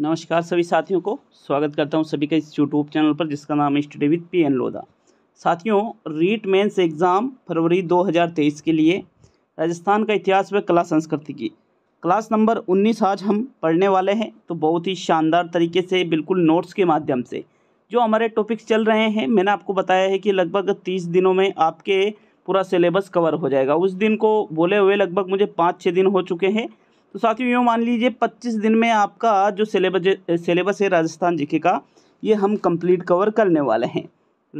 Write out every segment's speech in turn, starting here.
नमस्कार सभी साथियों को स्वागत करता हूं सभी के इस यूट्यूब चैनल पर जिसका नाम है study with P N Lodha साथियों रीट मेंस एग्ज़ाम फरवरी 2023 के लिए राजस्थान का इतिहास व कला संस्कृति की क्लास नंबर 19 आज हम पढ़ने वाले हैं तो बहुत ही शानदार तरीके से बिल्कुल नोट्स के माध्यम से जो हमारे टॉपिक्स चल रहे हैं मैंने आपको बताया है कि लगभग तीस दिनों में आपके पूरा सिलेबस कवर हो जाएगा उस दिन को बोले हुए लगभग मुझे पाँच छः दिन हो चुके हैं तो साथियों यूँ मान लीजिए पच्चीस दिन में आपका जो सिलेबस सिलेबस है राजस्थान जीके का ये हम कंप्लीट कवर करने वाले हैं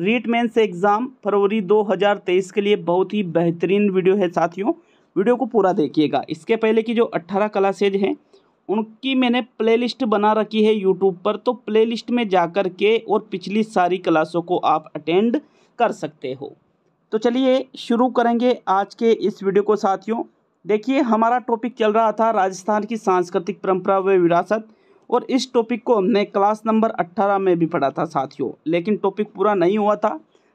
रीट मेन्स एग्ज़ाम फरवरी 2023 के लिए बहुत ही बेहतरीन वीडियो है साथियों वीडियो को पूरा देखिएगा इसके पहले की जो 18 क्लासेज हैं उनकी मैंने प्लेलिस्ट बना रखी है यूट्यूब पर तो लिस्ट में जा कर के और पिछली सारी क्लासों को आप अटेंड कर सकते हो तो चलिए शुरू करेंगे आज के इस वीडियो को साथियों देखिए हमारा टॉपिक चल रहा था राजस्थान की सांस्कृतिक परंपरा व विरासत और इस टॉपिक को हमने क्लास नंबर 18 में भी पढ़ा था साथियों लेकिन टॉपिक पूरा नहीं हुआ था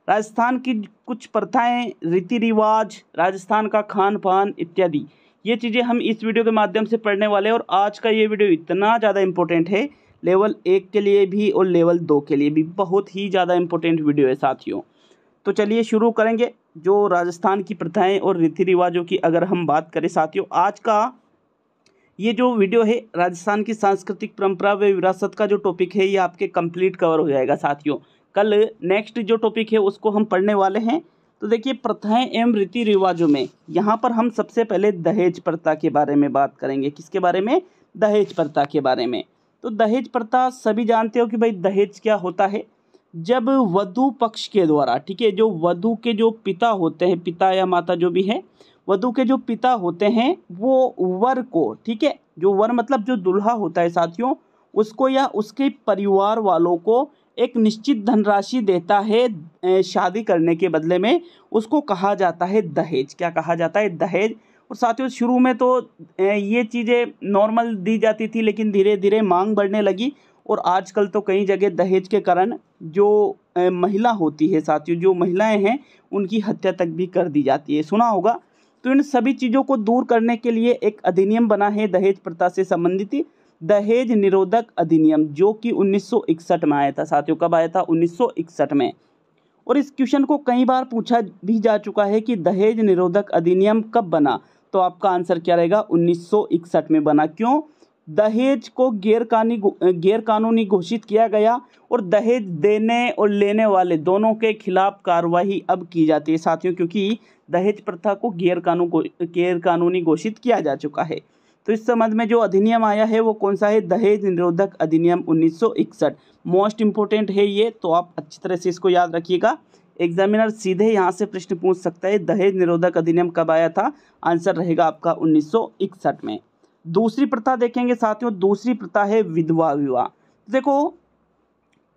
राजस्थान की कुछ प्रथाएं रीति रिवाज राजस्थान का खान पान इत्यादि ये चीज़ें हम इस वीडियो के माध्यम से पढ़ने वाले और आज का ये वीडियो इतना ज़्यादा इम्पोर्टेंट है लेवल एक के लिए भी और लेवल दो के लिए भी बहुत ही ज़्यादा इम्पोर्टेंट वीडियो है साथियों तो चलिए शुरू करेंगे जो राजस्थान की प्रथाएं और रीति रिवाजों की अगर हम बात करें साथियों आज का ये जो वीडियो है राजस्थान की सांस्कृतिक परंपरा व विरासत का जो टॉपिक है ये आपके कंप्लीट कवर हो जाएगा साथियों कल नेक्स्ट जो टॉपिक है उसको हम पढ़ने वाले हैं तो देखिए प्रथाएं एवं रीति रिवाजों में यहाँ पर हम सबसे पहले दहेज प्रथा के बारे में बात करेंगे किसके बारे में दहेज प्रथा के बारे में तो दहेज प्रथा सभी जानते हो कि भाई दहेज क्या होता है जब वधु पक्ष के द्वारा ठीक है जो वधु के जो पिता होते हैं पिता या माता जो भी है वधु के जो पिता होते हैं वो वर को ठीक है जो वर मतलब जो दुल्हा होता है साथियों उसको या उसके परिवार वालों को एक निश्चित धनराशि देता है शादी करने के बदले में उसको कहा जाता है दहेज क्या कहा जाता है दहेज और साथियों शुरू में तो ये चीज़ें नॉर्मल दी जाती थी लेकिन धीरे धीरे मांग बढ़ने लगी और आजकल तो कई जगह दहेज के कारण जो महिला होती है साथियों जो महिलाएं हैं उनकी हत्या तक भी कर दी जाती है सुना होगा तो इन सभी चीज़ों को दूर करने के लिए एक अधिनियम बना है दहेज प्रथा से संबंधित दहेज निरोधक अधिनियम जो कि 1961 में आया था साथियों कब आया था 1961 में और इस क्वेश्चन को कई बार पूछा भी जा चुका है कि दहेज निरोधक अधिनियम कब बना तो आपका आंसर क्या रहेगा 1961 में बना क्यों दहेज को गैरकानी गैरकानूनी घोषित किया गया और दहेज देने और लेने वाले दोनों के खिलाफ कार्रवाई अब की जाती है साथियों क्योंकि दहेज प्रथा को गैरकानून गैरकानूनी घोषित किया जा चुका है तो इस संबंध में जो अधिनियम आया है वो कौन सा है दहेज निरोधक अधिनियम 1961 मोस्ट इम्पोर्टेंट है ये तो आप अच्छी तरह से इसको याद रखिएगा एग्जामिनर सीधे यहाँ से प्रश्न पूछ सकता है दहेज निरोधक अधिनियम कब आया था आंसर रहेगा आपका 1961 में दूसरी प्रथा देखेंगे साथियों दूसरी प्रथा है विधवा विवाह देखो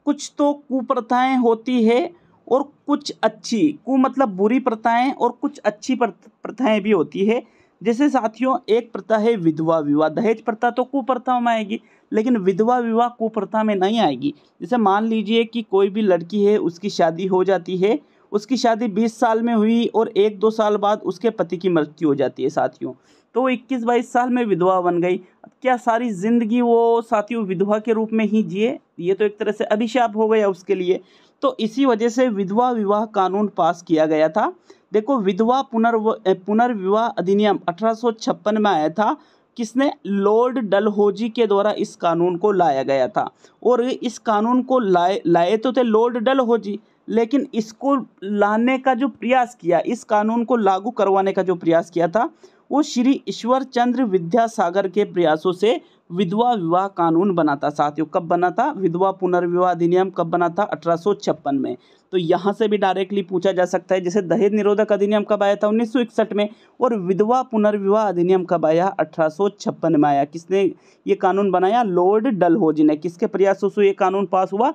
कुछ तो कुप्रथाएं होती है और कुछ अच्छी कु मतलब बुरी प्रथाएं और कुछ अच्छी प्रथाएं भी होती है जैसे साथियों एक प्रथा है विधवा विवाह दहेज प्रथा तो कुप्रथा में आएगी लेकिन विधवा विवाह कुप्रथा में नहीं आएगी जैसे मान लीजिए कि कोई भी लड़की है उसकी शादी हो जाती है उसकी शादी बीस साल में हुई और एक दो साल बाद उसके पति की मृत्यु हो जाती है साथियों तो वो इक्कीस बाईस साल में विधवा बन गई अब क्या सारी ज़िंदगी वो साथियों विधवा के रूप में ही जिए ये तो एक तरह से अभिशाप हो गया उसके लिए तो इसी वजह से विधवा विवाह कानून पास किया गया था देखो विधवा पुनर्व पुनर्विवाह अधिनियम अठारह में आया था किसने लॉर्ड डलहोजी के द्वारा इस कानून को लाया गया था और इस कानून को लाए लाए तो थे लॉर्ड डलहोजी लेकिन इसको लाने का जो प्रयास किया इस कानून को लागू करवाने का जो प्रयास किया था वो श्री ईश्वर चंद्र विद्यासागर के प्रयासों से विधवा विवाह कानून बना था साथियों कब बना था विधवा पुनर्विवाह अधिनियम कब बना था अठारह में तो यहाँ से भी डायरेक्टली पूछा जा सकता है जैसे दहेज निरोधक अधिनियम कब आया था उन्नीस में और विधवा पुनर्विवाह अधिनियम कब आया अठारह में आया किसने ये कानून बनाया लॉर्ड डलहोजी ने किसके प्रयासों से ये कानून पास हुआ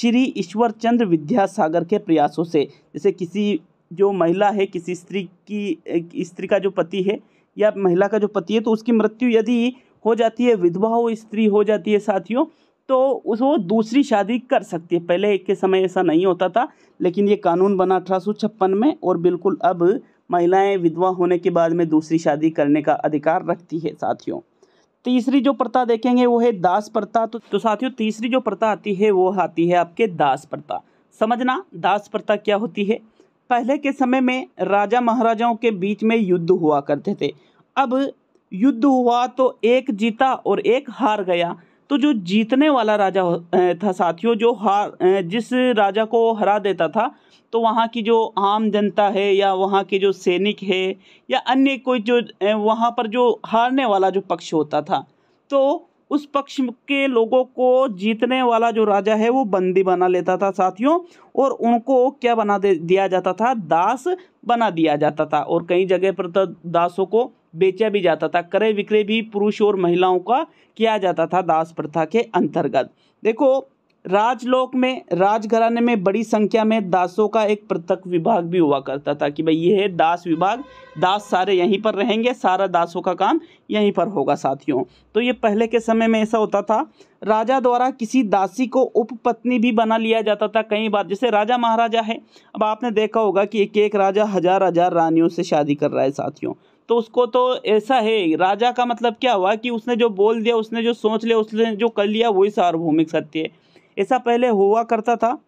श्री ईश्वर चंद्र विद्यासागर के प्रयासों से जैसे किसी जो महिला है किसी स्त्री की स्त्री का जो पति है या महिला का जो पति है तो उसकी मृत्यु यदि हो जाती है विधवा हो स्त्री हो जाती है साथियों तो उस वो दूसरी शादी कर सकती है पहले एक के समय ऐसा नहीं होता था लेकिन ये कानून बना अठारह में और बिल्कुल अब महिलाएं विधवा होने के बाद में दूसरी शादी करने का अधिकार रखती है साथियों तीसरी जो प्रथा देखेंगे वो है दास प्रथा तो, तो साथियों तीसरी जो प्रथा आती है वो आती है आपके दास प्रथा समझना दास प्रथा क्या होती है पहले के समय में राजा महाराजाओं के बीच में युद्ध हुआ करते थे अब युद्ध हुआ तो एक जीता और एक हार गया तो जो जीतने वाला राजा था साथियों जो हार जिस राजा को हरा देता था तो वहाँ की जो आम जनता है या वहाँ के जो सैनिक है या अन्य कोई जो वहाँ पर जो हारने वाला जो पक्ष होता था तो उस पक्ष के लोगों को जीतने वाला जो राजा है वो बंदी बना लेता था साथियों और उनको क्या बना दे दिया जाता था दास बना दिया जाता था और कई जगह पर तो दासों को बेचा भी जाता था क्रय विक्रय भी पुरुष और महिलाओं का किया जाता था दास प्रथा के अंतर्गत देखो राजलोक में राजघराने में बड़ी संख्या में दासों का एक पृथक विभाग भी हुआ करता था कि भाई ये है दास विभाग दास सारे यहीं पर रहेंगे सारा दासों का काम यहीं पर होगा साथियों तो ये पहले के समय में ऐसा होता था राजा द्वारा किसी दासी को उपपत्नी भी बना लिया जाता था कई बार जैसे राजा महाराजा है अब आपने देखा होगा कि एक एक राजा हजार हजार रानियों से शादी कर रहा है साथियों तो उसको तो ऐसा है राजा का मतलब क्या हुआ कि उसने जो बोल दिया उसने जो सोच लिया उसने जो कर लिया वही सार्वभौमिक सत्य है ऐसा पहले हुआ करता था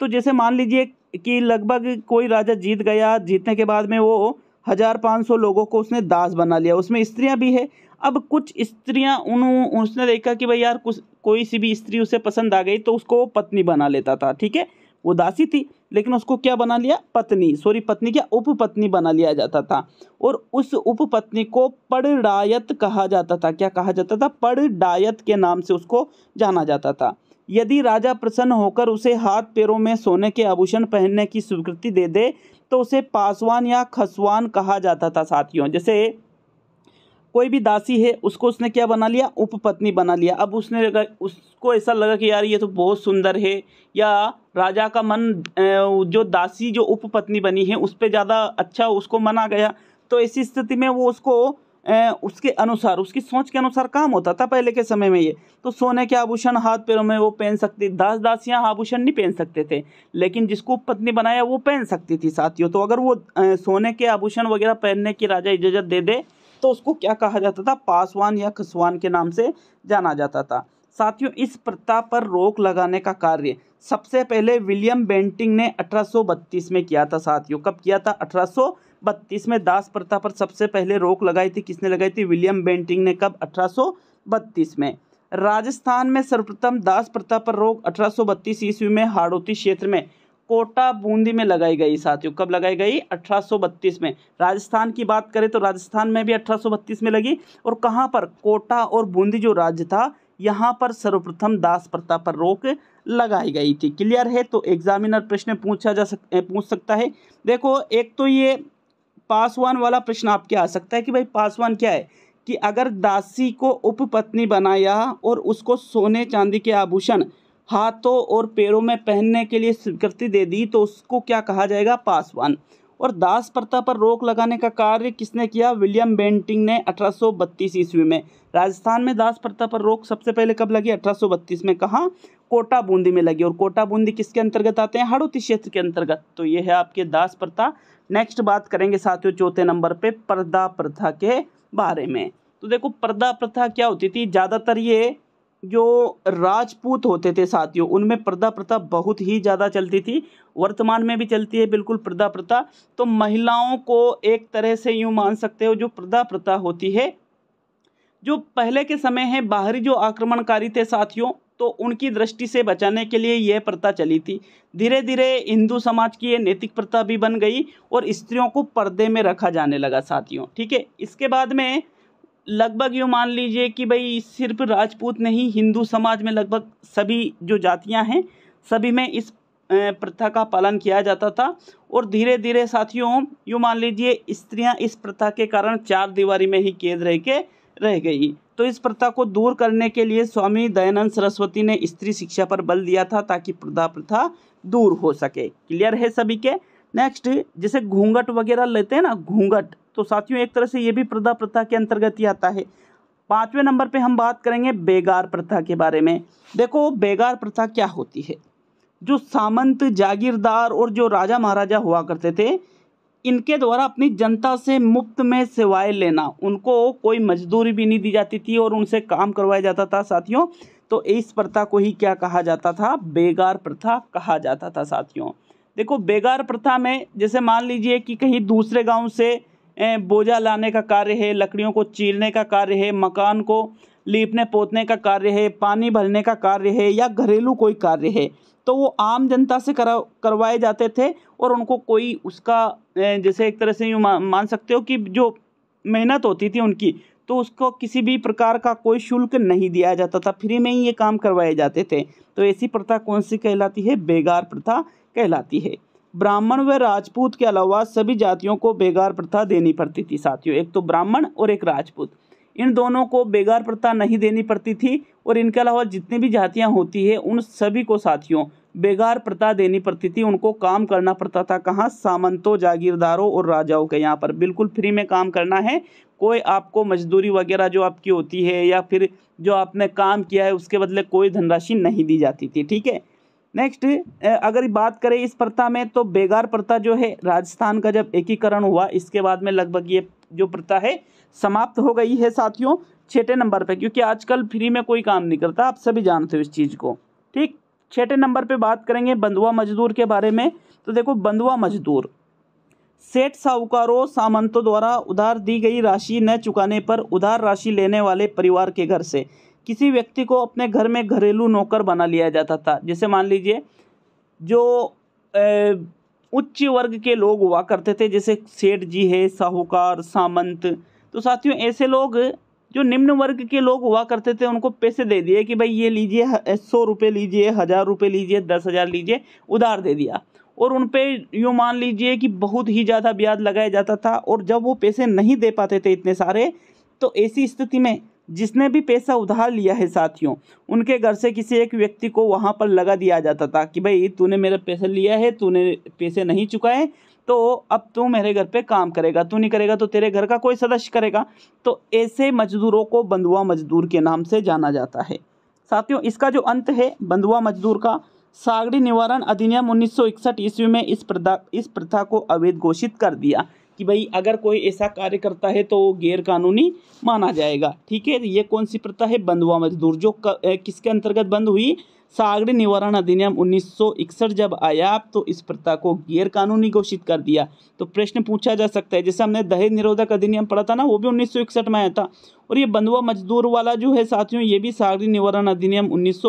तो जैसे मान लीजिए कि लगभग कोई राजा जीत गया जीतने के बाद में वो हज़ार पाँच सौ लोगों को उसने दास बना लिया उसमें स्त्रियां भी है अब कुछ स्त्रियां उन उसने देखा कि भाई यार कुछ कोई सी भी स्त्री उसे पसंद आ गई तो उसको वो पत्नी बना लेता था ठीक है वो दासी थी लेकिन उसको क्या बना लिया पत्नी सॉरी पत्नी क्या उपपत्नी बना लिया जाता था और उस उपपत्नी को पड़डायत कहा जाता था क्या कहा जाता था पड़डायत के नाम से उसको जाना जाता था यदि राजा प्रसन्न होकर उसे हाथ पैरों में सोने के आभूषण पहनने की स्वीकृति दे दे तो उसे पासवान या खसवान कहा जाता था साथियों जैसे कोई भी दासी है उसको उसने क्या बना लिया उपपत्नी बना लिया अब उसने लगा उसको ऐसा लगा कि यार ये तो बहुत सुंदर है या राजा का मन जो दासी जो उपपत्नी बनी है उस पर ज़्यादा अच्छा उसको मना गया तो ऐसी स्थिति में वो उसको उसके अनुसार उसकी सोच के अनुसार काम होता था पहले के समय में ये तो सोने के आभूषण हाथ पैरों में वो पहन सकती दास दासियाँ आभूषण नहीं पहन सकते थे लेकिन जिसको पत्नी बनाया वो पहन सकती थी साथियों तो अगर वो सोने के आभूषण वगैरह पहनने की राजा इजाज़त दे दे तो उसको क्या कहा जाता था पासवान या खसवान के नाम से जाना जाता था साथियों इस प्रथा पर रोक लगाने का कार्य सबसे पहले विलियम बेंटिंग ने 1832 में किया था साथियों कब किया था 1832 बत्तीस में दास प्रथा पर सबसे पहले रोक लगाई थी किसने लगाई थी विलियम बेंटिंग ने कब अठारह में राजस्थान में सर्वप्रथम दास प्रथा पर रोक अठारह ईस्वी में हाड़ोती क्षेत्र में कोटा बूंदी में लगाई गई साथियों कब लगाई गई 1832 में राजस्थान की बात करें तो राजस्थान में भी 1832 में लगी और कहां पर कोटा और बूंदी जो राज्य था यहाँ पर सर्वप्रथम दास प्रथा पर रोक लगाई गई थी क्लियर है तो एग्जामिनर प्रश्न पूछा जा सक पूछ सकता है देखो एक तो ये पासवान वाला प्रश्न आपके आ सकता है कि भाई पासवान क्या है कि अगर दासी को उपपत्नी बनाया और उसको सोने चांदी के आभूषण हाथों और पैरों में पहनने के लिए स्वीकृति दे दी तो उसको क्या कहा जाएगा पासवान और दास प्रथा पर रोक लगाने का कार्य किसने किया विलियम बेंटिंग ने 1832 ईस्वी में राजस्थान में दास प्रथा पर रोक सबसे पहले कब लगी 1832 में कहा कोटा बूंदी में लगी और कोटा बूंदी किसके अंतर्गत आते हैं हड़ौती क्षेत्र के अंतर्गत तो ये है आपके दास प्रथा नेक्स्ट बात करेंगे साथियों चौथे नंबर पे पर्दा प्रथा के बारे में तो देखो पर्दा प्रथा क्या होती थी ज़्यादातर ये जो राजपूत होते थे साथियों उनमें पर्दा प्रथा बहुत ही ज़्यादा चलती थी वर्तमान में भी चलती है बिल्कुल पर्दा प्रथा तो महिलाओं को एक तरह से यूँ मान सकते हो जो पर्दा प्रथा होती है जो पहले के समय है बाहरी जो आक्रमणकारी थे साथियों तो उनकी दृष्टि से बचाने के लिए यह प्रथा चली थी धीरे धीरे हिंदू समाज की यह नैतिक प्रथा भी बन गई और स्त्रियों को पर्दे में रखा जाने लगा साथियों ठीक है इसके बाद में लगभग यूँ मान लीजिए कि भाई सिर्फ राजपूत नहीं हिंदू समाज में लगभग सभी जो जातियाँ हैं सभी में इस प्रथा का पालन किया जाता था और धीरे धीरे साथियों यूँ मान लीजिए स्त्रियाँ इस प्रथा के कारण चार दीवारी में ही कैद रह के रह गई तो इस प्रथा को दूर करने के लिए स्वामी दयानंद सरस्वती ने स्त्री शिक्षा पर बल दिया था ताकि प्रथा प्रथा दूर हो सके क्लियर है सभी के नेक्स्ट जैसे घूंघट वगैरह लेते हैं ना घूंघट तो साथियों एक तरह से ये भी प्रथा प्रथा के अंतर्गत ही आता है पांचवें नंबर पे हम बात करेंगे बेगार प्रथा के बारे में देखो बेगार प्रथा क्या होती है जो सामंत जागीरदार और जो राजा महाराजा हुआ करते थे इनके द्वारा अपनी जनता से मुफ्त में सेवाएं लेना उनको कोई मजदूरी भी नहीं दी जाती थी और उनसे काम करवाया जाता था साथियों तो इस प्रथा को ही क्या कहा जाता था बेगार प्रथा कहा जाता था साथियों देखो बेगार प्रथा में जैसे मान लीजिए कि कहीं दूसरे गांव से बोझा लाने का कार्य है लकड़ियों को चीरने का कार्य है मकान को लीपने पोतने का कार्य है पानी भरने का कार्य है या घरेलू कोई कार्य है तो वो आम जनता से करा करवाए जाते थे और उनको कोई उसका जैसे एक तरह से यूँ मान सकते हो कि जो मेहनत होती थी उनकी तो उसको किसी भी प्रकार का कोई शुल्क नहीं दिया जाता था फ्री में ही ये काम करवाए जाते थे तो ऐसी प्रथा कौन सी कहलाती है बेगार प्रथा कहलाती है ब्राह्मण व राजपूत के अलावा सभी जातियों को बेगार प्रथा देनी पड़ती थी साथियों एक तो ब्राह्मण और एक राजपूत इन दोनों को बेगार प्रथा नहीं देनी पड़ती थी और इनके अलावा जितनी भी जातियाँ होती है उन सभी को साथियों बेगार प्रथा देनी पड़ती थी उनको काम करना पड़ता था कहाँ सामंतों जागीरदारों और राजाओं के यहाँ पर बिल्कुल फ्री में काम करना है कोई आपको मजदूरी वगैरह जो आपकी होती है या फिर जो आपने काम किया है उसके बदले कोई धनराशि नहीं दी जाती थी ठीक है नेक्स्ट अगर बात करें इस प्रथा में तो बेगार प्रथा जो है राजस्थान का जब एकीकरण हुआ इसके बाद में लगभग ये जो प्रथा है समाप्त हो गई है साथियों छठे नंबर पे क्योंकि आजकल फ्री में कोई काम नहीं करता आप सभी जानते हो इस चीज़ को ठीक छठे नंबर पे बात करेंगे बंधुआ मजदूर के बारे में तो देखो बंधुआ मजदूर सेठ साहूकारों सामंतों द्वारा उधार दी गई राशि न चुकाने पर उधार राशि लेने वाले परिवार के घर से किसी व्यक्ति को अपने घर में घरेलू नौकर बना लिया जाता था जैसे मान लीजिए जो उच्च वर्ग के लोग हुआ करते थे जैसे सेठ जी है साहूकार सामंत तो साथियों ऐसे लोग जो निम्न वर्ग के लोग हुआ करते थे उनको पैसे दे दिए कि भाई ये लीजिए सौ रुपये लीजिए हज़ार रुपये लीजिए दस हज़ार लीजिए उधार दे दिया और उन पर यूँ मान लीजिए कि बहुत ही ज़्यादा ब्याज लगाया जाता था और जब वो पैसे नहीं दे पाते थे इतने सारे तो ऐसी स्थिति में जिसने भी पैसा उधार लिया है साथियों उनके घर से किसी एक व्यक्ति को वहाँ पर लगा दिया जाता था कि भाई तूने मेरा पैसा लिया है तूने पैसे नहीं चुकाए तो अब तू मेरे घर पे काम करेगा तू नहीं करेगा तो तेरे घर का कोई सदस्य करेगा तो ऐसे मजदूरों को बंधुआ मजदूर के नाम से जाना जाता है साथियों इसका जो अंत है बंधुआ मजदूर का सागरी निवारण अधिनियम इकसठ ईस्वी में इस प्रथा इस प्रथा को अवैध घोषित कर दिया कि भाई अगर कोई ऐसा कार्य करता है तो वो गैरकानूनी माना जाएगा ठीक है तो ये कौन सी प्रथा है बंधुआ मजदूर जो किसके अंतर्गत बंद हुई सागरी निवारण अधिनियम 1961 जब आया तो इस प्रथा को गैरकानूनी घोषित कर दिया तो प्रश्न पूछा जा सकता है जैसे हमने दहेज निरोधक अधिनियम पढ़ा था ना वो भी उन्नीस में आया था और ये बंधुआ मजदूर वाला जो है साथियों ये भी सागरी निवारण अधिनियम उन्नीस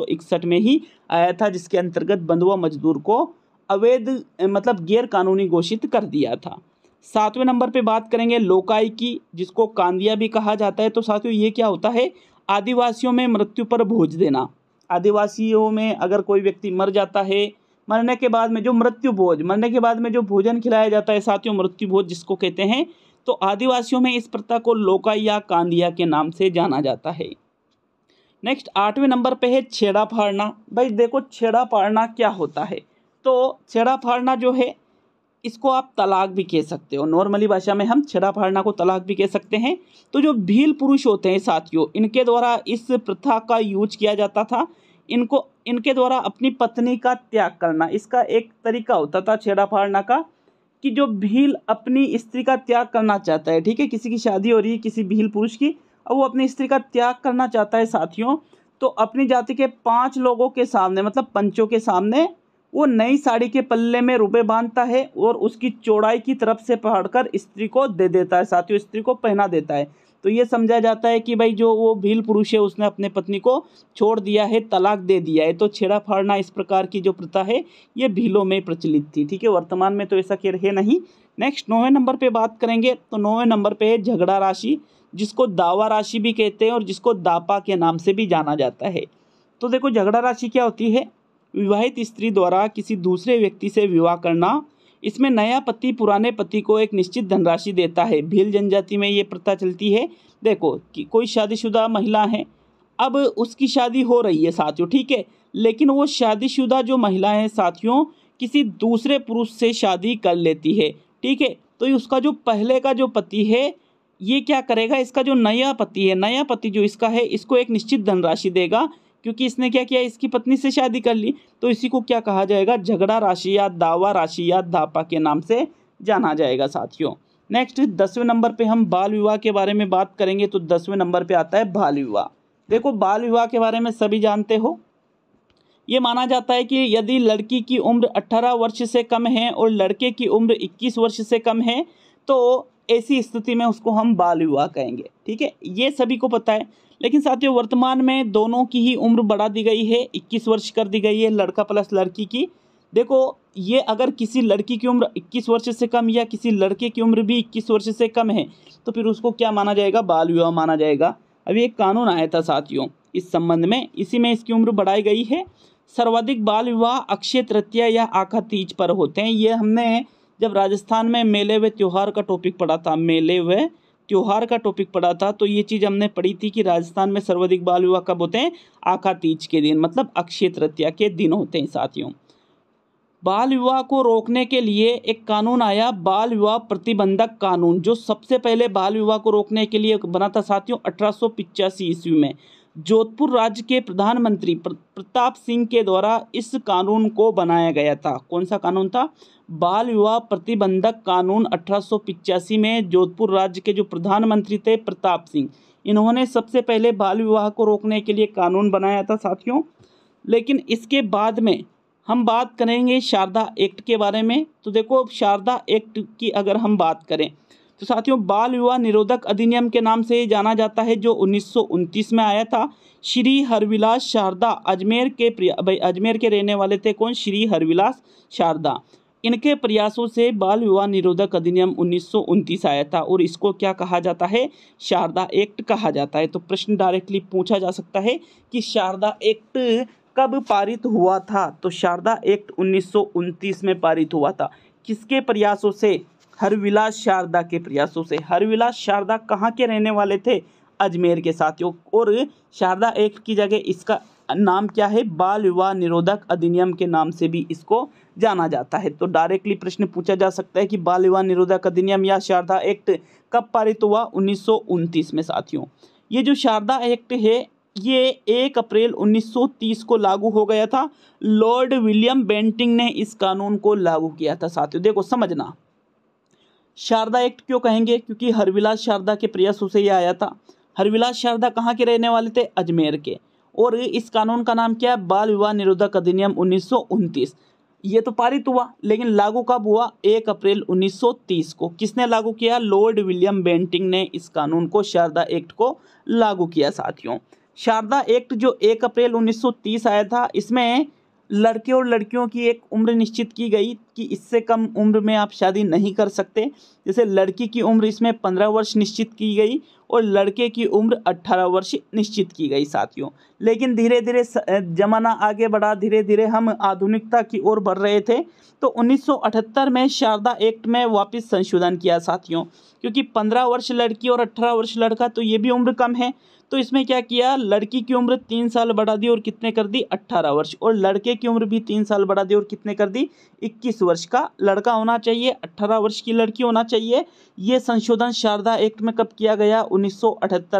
में ही आया था जिसके अंतर्गत बंधुआ मजदूर को अवैध मतलब गैरकानूनी घोषित कर दिया था सातवें नंबर पे बात करेंगे लोकाई की जिसको कांदिया भी कहा जाता है तो साथियों ये क्या होता है आदिवासियों में मृत्यु पर भोज देना आदिवासियों में अगर कोई व्यक्ति मर जाता है मरने के बाद में जो मृत्यु भोज मरने के बाद में जो भोजन खिलाया जाता है साथियों मृत्यु भोज जिसको कहते हैं तो आदिवासियों में इस प्रथा को लोकाई या कांदिया के नाम से जाना जाता है नेक्स्ट आठवें नंबर पे है छेड़ा फाड़ना भाई देखो छेड़ा फाड़ना क्या होता है तो छेड़ा फाड़ना जो है इसको आप तलाक भी कह सकते हो नॉर्मली भाषा में हम छड़ा फाड़ना को तलाक भी कह सकते हैं तो जो भील पुरुष होते हैं साथियों इनके द्वारा इस प्रथा का यूज किया जाता था इनको इनके द्वारा अपनी पत्नी का त्याग करना इसका एक तरीका होता था छेड़ा फाड़ना का कि जो भील अपनी स्त्री का त्याग करना चाहता है ठीक है किसी की शादी हो रही है किसी भील पुरुष की और वो अपनी स्त्री का त्याग करना चाहता है साथियों तो अपनी जाति के पांच लोगों के सामने मतलब पंचों के सामने वो नई साड़ी के पल्ले में रुपए बांधता है और उसकी चौड़ाई की तरफ से पहाड़कर स्त्री को दे देता है साथियों स्त्री को पहना देता है तो ये समझा जाता है कि भाई जो वो भील पुरुष है उसने अपने पत्नी को छोड़ दिया है तलाक दे दिया है तो छेड़ा फाड़ना इस प्रकार की जो प्रथा है ये भीलों में प्रचलित थी ठीक है वर्तमान में तो ऐसा कह रहे नहीं नेक्स्ट नौवें नंबर पर बात करेंगे तो नौवें नंबर पर है झगड़ा राशि जिसको दावा राशि भी कहते हैं और जिसको दापा के नाम से भी जाना जाता है तो देखो झगड़ा राशि क्या होती है विवाहित स्त्री द्वारा किसी दूसरे व्यक्ति से विवाह करना इसमें नया पति पुराने पति को एक निश्चित धनराशि देता है भील जनजाति में ये प्रथा चलती है देखो कि कोई शादीशुदा महिला है अब उसकी शादी हो रही है साथियों ठीक है लेकिन वो शादीशुदा जो महिला है साथियों किसी दूसरे पुरुष से शादी कर लेती है ठीक है तो उसका जो पहले का जो पति है ये क्या करेगा इसका जो नया पति है नया पति जो इसका है इसको एक निश्चित धनराशि देगा क्योंकि इसने क्या किया इसकी पत्नी से शादी कर ली तो इसी को क्या कहा जाएगा झगड़ा राशि या दावा राशि या धापा के नाम से जाना जाएगा साथियों नेक्स्ट दसवें नंबर पे हम बाल विवाह के बारे में बात करेंगे तो दसवें नंबर पे आता है बाल विवाह देखो बाल विवाह के बारे में सभी जानते हो ये माना जाता है कि यदि लड़की की उम्र 18 वर्ष से कम है और लड़के की उम्र 21 वर्ष से कम है तो ऐसी स्थिति में उसको हम बाल विवाह कहेंगे ठीक है ये सभी को पता है लेकिन साथियों वर्तमान में दोनों की ही उम्र बढ़ा दी गई है इक्कीस वर्ष कर दी गई है लड़का प्लस लड़की की देखो ये अगर किसी लड़की की उम्र 21 वर्ष से कम या किसी लड़के की उम्र भी 21 वर्ष से कम है तो फिर उसको क्या माना जाएगा बाल विवाह माना जाएगा अभी एक कानून आया था साथियों इस संबंध में इसी में इसकी उम्र बढ़ाई गई है सर्वाधिक बाल विवाह अक्षय तृतीया या आखा तीज पर होते हैं ये हमने जब राजस्थान में मेले व त्यौहार का टॉपिक पढ़ा था मेले व त्यौहार का टॉपिक पढ़ा था तो ये चीज़ हमने पढ़ी थी कि राजस्थान में सर्वाधिक बाल विवाह कब होते हैं आखा तीज के दिन मतलब अक्षय तृतीया के दिन होते हैं साथियों बाल विवाह को रोकने के लिए एक कानून आया बाल विवाह प्रतिबंधक कानून जो सबसे पहले बाल विवाह को रोकने के लिए बना था साथियों अठारह ईस्वी में जोधपुर राज्य के प्रधानमंत्री प्रताप सिंह के द्वारा इस कानून को बनाया गया था कौन सा कानून था बाल विवाह प्रतिबंधक कानून अठारह में जोधपुर राज्य के जो प्रधानमंत्री थे प्रताप सिंह इन्होंने सबसे पहले बाल विवाह को रोकने के लिए कानून बनाया था साथियों लेकिन इसके बाद में हम बात करेंगे शारदा एक्ट के बारे में तो देखो शारदा एक्ट की अगर हम बात करें तो साथियों बाल विवाह निरोधक अधिनियम के नाम से जाना जाता है जो उन्नीस में आया था श्री हरविलास शारदा अजमेर के भाई अजमेर के रहने वाले थे कौन श्री हरविलास शारदा इनके प्रयासों से बाल विवाह निरोधक अधिनियम उन्नीस आया था और इसको क्या कहा जाता है शारदा एक्ट कहा जाता है तो प्रश्न डायरेक्टली पूछा जा सकता है कि शारदा एक्ट कब पारित हुआ था तो शारदा एक्ट उन्नीस में पारित हुआ था किसके प्रयासों से हरविलास शारदा के प्रयासों से हरविलास शारदा कहाँ के रहने वाले थे अजमेर के साथियों और शारदा एक्ट की जगह इसका नाम क्या है बाल विवाह निरोधक अधिनियम के नाम से भी इसको जाना जाता है तो डायरेक्टली प्रश्न पूछा जा सकता है कि बाल विवाह निरोधक अधिनियम या शारदा एक्ट कब पारित हुआ उन्नीस में साथियों ये जो शारदा एक्ट है ये एक अप्रैल 1930 को लागू हो गया था लॉर्ड विलियम बेंटिंग ने इस कानून को लागू किया था साथियों देखो समझना शारदा एक्ट क्यों कहेंगे क्योंकि हरविलास शारदा के प्रयासों से यह आया था हरविलास शारदा कहाँ के रहने वाले थे अजमेर के और इस कानून का नाम क्या है बाल विवाह निरोधक अधिनियम उन्नीस ये तो पारित हुआ लेकिन लागू कब हुआ एक अप्रैल 1930 को किसने लागू किया लॉर्ड विलियम बेंटिंग ने इस कानून को शारदा एक्ट को लागू किया साथियों शारदा एक्ट जो एक अप्रैल 1930 आया था इसमें लड़के और लड़कियों की एक उम्र निश्चित की गई कि इससे कम उम्र में आप शादी नहीं कर सकते जैसे लड़की की उम्र इसमें पंद्रह वर्ष निश्चित की गई और लड़के की उम्र अट्ठारह वर्ष निश्चित की गई साथियों लेकिन धीरे धीरे जमाना आगे बढ़ा धीरे धीरे हम आधुनिकता की ओर बढ़ रहे थे तो 1978 में शारदा एक्ट में वापस संशोधन किया साथियों क्योंकि पंद्रह वर्ष लड़की और अट्ठारह वर्ष लड़का तो ये भी उम्र कम है तो इसमें क्या किया लड़की की उम्र तीन साल बढ़ा दी और कितने कर दी अट्ठारह वर्ष और लड़के की उम्र भी तीन साल बढ़ा दी और कितने कर दी इक्कीस वर्ष का लड़का होना चाहिए अट्ठारह वर्ष की लड़की होना चाहिए ये संशोधन शारदा एक्ट में कब किया गया उन्नीस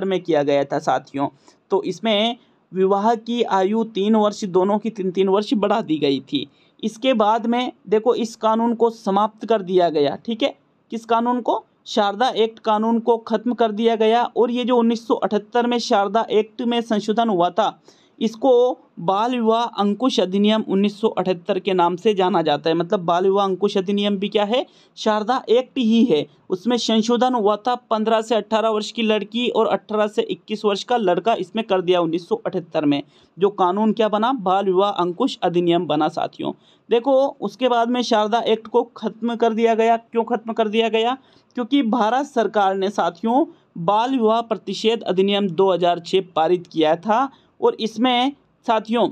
में किया गया था साथियों तो इसमें विवाह की आयु तीन वर्ष दोनों की तीन तीन वर्ष बढ़ा दी गई थी इसके बाद में देखो इस कानून को समाप्त कर दिया गया ठीक है किस कानून को शारदा एक्ट कानून को ख़त्म कर दिया गया और ये जो 1978 में शारदा एक्ट में संशोधन हुआ था इसको बाल विवाह अंकुश अधिनियम 1978 के नाम से जाना जाता है मतलब बाल विवाह अंकुश अधिनियम भी क्या है शारदा एक्ट ही है उसमें संशोधन हुआ था 15 से 18 वर्ष की लड़की और 18 से 21 वर्ष का लड़का इसमें कर दिया 1978 में जो कानून क्या बना बाल विवाह अंकुश अधिनियम बना साथियों देखो उसके बाद में शारदा एक्ट को खत्म कर दिया गया क्यों खत्म कर दिया गया क्योंकि भारत सरकार ने साथियों बाल विवाह प्रतिषेध अधिनियम 2006 पारित किया था और इसमें साथियों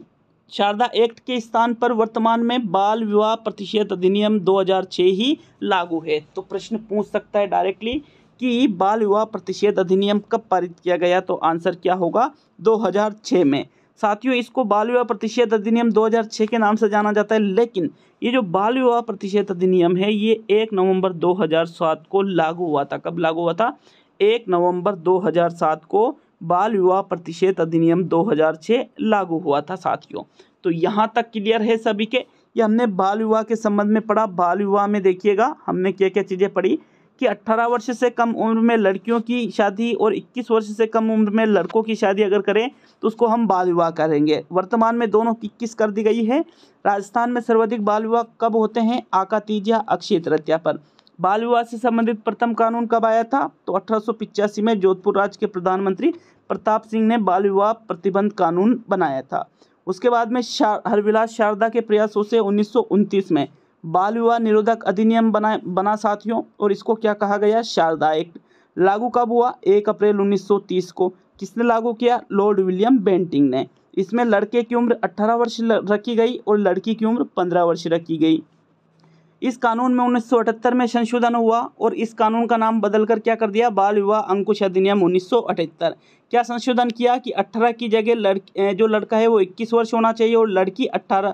शारदा एक्ट के स्थान पर वर्तमान में बाल विवाह प्रतिषेध अधिनियम 2006 ही लागू है तो प्रश्न पूछ सकता है डायरेक्टली कि बाल विवाह प्रतिषेध अधिनियम कब पारित किया गया तो आंसर क्या होगा 2006 में साथियों इसको बाल विवाह प्रतिषेध अधिनियम 2006 के नाम से जाना जाता है लेकिन ये जो बाल विवाह प्रतिषेध अधिनियम है ये एक नवम्बर दो को लागू हुआ था कब लागू हुआ था एक नवम्बर दो को बाल विवाह प्रतिषेध अधिनियम 2006 लागू हुआ था साथियों तो यहाँ तक क्लियर है सभी के ये हमने बाल विवाह के संबंध में पढ़ा बाल विवाह में देखिएगा हमने क्या क्या चीज़ें पढ़ी कि 18 वर्ष से कम उम्र में लड़कियों की शादी और 21 वर्ष से कम उम्र में लड़कों की शादी अगर करें तो उसको हम बाल विवाह करेंगे वर्तमान में दोनों की किस कर दी गई है राजस्थान में सर्वाधिक बाल विवाह कब होते हैं आका अक्षय तृतीया पर बाल विवाह से संबंधित प्रथम कानून कब आया था तो अठारह में जोधपुर राज्य के प्रधानमंत्री प्रताप सिंह ने बाल विवाह प्रतिबंध कानून बनाया था उसके बाद में शार हरविलास शारदा के प्रयासों से उन्नीस में बाल विवाह निरोधक अधिनियम बना बना साथियों और इसको क्या कहा गया शारदा एक्ट लागू कब हुआ एक अप्रैल 1930 को किसने लागू किया लॉर्ड विलियम बेंटिंग ने इसमें लड़के की उम्र 18 वर्ष रखी गई और लड़की की उम्र 15 वर्ष रखी गई इस कानून में उन्नीस में संशोधन हुआ और इस कानून का नाम बदलकर क्या कर दिया बाल विवाह अंकुश अधिनियम उन्नीस क्या संशोधन किया कि 18 की जगह लड़की जो लड़का है वो 21 वर्ष होना चाहिए और लड़की 18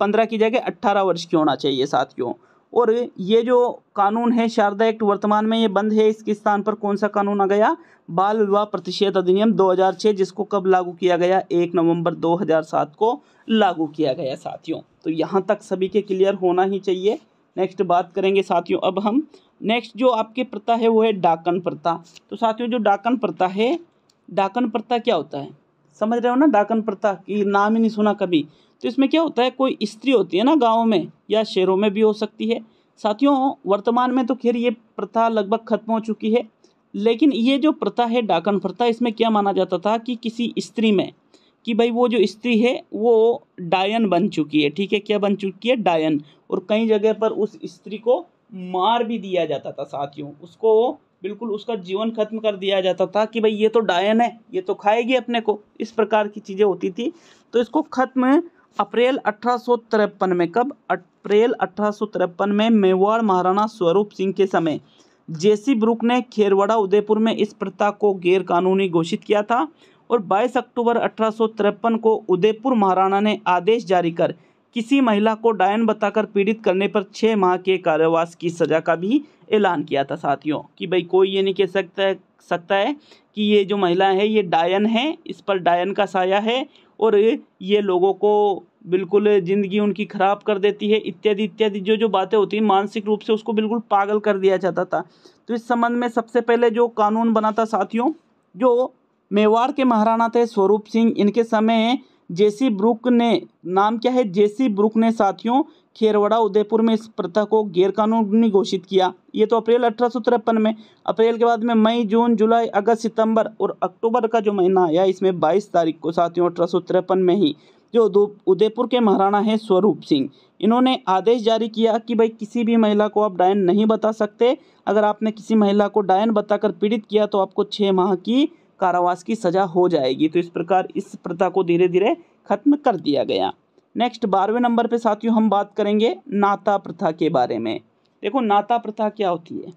15 की जगह 18 वर्ष की होना चाहिए साथियों और ये जो कानून है शारदा एक्ट वर्तमान में ये बंद है इसके स्थान पर कौन सा कानून आ गया बाल विवाह प्रतिषेध अधिनियम 2006 जिसको कब लागू किया गया एक नवंबर 2007 को लागू किया गया साथियों तो यहाँ तक सभी के क्लियर होना ही चाहिए नेक्स्ट बात करेंगे साथियों अब हम नेक्स्ट जो आपके प्रथा है वो है डाकन प्रथा तो साथियों जो डाकन प्रथा है डाकन प्रथा क्या होता है समझ रहे हो ना डाकन प्रथा कि नाम ही नहीं सुना कभी तो इसमें क्या होता है कोई स्त्री होती है ना गाँव में या शहरों में भी हो सकती है साथियों वर्तमान में तो खैर ये प्रथा लगभग खत्म हो चुकी है लेकिन ये जो प्रथा है डाकन प्रथा इसमें क्या माना जाता था कि किसी स्त्री में कि भाई वो जो स्त्री है वो डायन बन चुकी है ठीक है क्या बन चुकी है डायन और कई जगह पर उस स्त्री को मार भी दिया जाता था साथियों उसको बिल्कुल उसका जीवन खत्म कर दिया जाता था कि भाई ये तो डायन है ये तो खाएगी अपने को इस प्रकार की चीज़ें होती थी तो इसको खत्म अप्रैल अठारह में कब अप्रैल अठारह में मेवाड़ महाराणा स्वरूप सिंह के समय जेसी ब्रुक ने खेरवाड़ा उदयपुर में इस प्रथा को गैरकानूनी घोषित किया था और 22 अक्टूबर अठारह को उदयपुर महाराणा ने आदेश जारी कर किसी महिला को डायन बताकर पीड़ित करने पर छः माह के कारावास की सज़ा का भी ऐलान किया था साथियों कि भाई कोई ये नहीं कह सकता सकता है कि ये जो महिला है ये डायन है इस पर डायन का साया है और ये लोगों को बिल्कुल ज़िंदगी उनकी ख़राब कर देती है इत्यादि इत्यादि जो जो बातें होती हैं मानसिक रूप से उसको बिल्कुल पागल कर दिया जाता था तो इस संबंध में सबसे पहले जो कानून बना था साथियों जो मेवाड़ के महाराणा थे स्वरूप सिंह इनके समय जेसी ब्रुक ने नाम क्या है जेसी ब्रुक ने साथियों खेरवाड़ा उदयपुर में इस प्रथा को गैरकानूनी घोषित किया ये तो अप्रैल अठारह में अप्रैल के बाद में मई जून जुलाई अगस्त सितंबर और अक्टूबर का जो महीना आया इसमें 22 तारीख को साथियों अठारह में ही जो उदयपुर के महाराणा हैं स्वरूप सिंह इन्होंने आदेश जारी किया कि भाई किसी भी महिला को आप डायन नहीं बता सकते अगर आपने किसी महिला को डायन बताकर पीड़ित किया तो आपको छः माह की कारावास की सज़ा हो जाएगी तो इस प्रकार इस प्रथा को धीरे धीरे खत्म कर दिया गया नेक्स्ट बारहवें नंबर पे साथियों हम बात करेंगे नाता प्रथा के बारे में देखो नाता प्रथा क्या होती है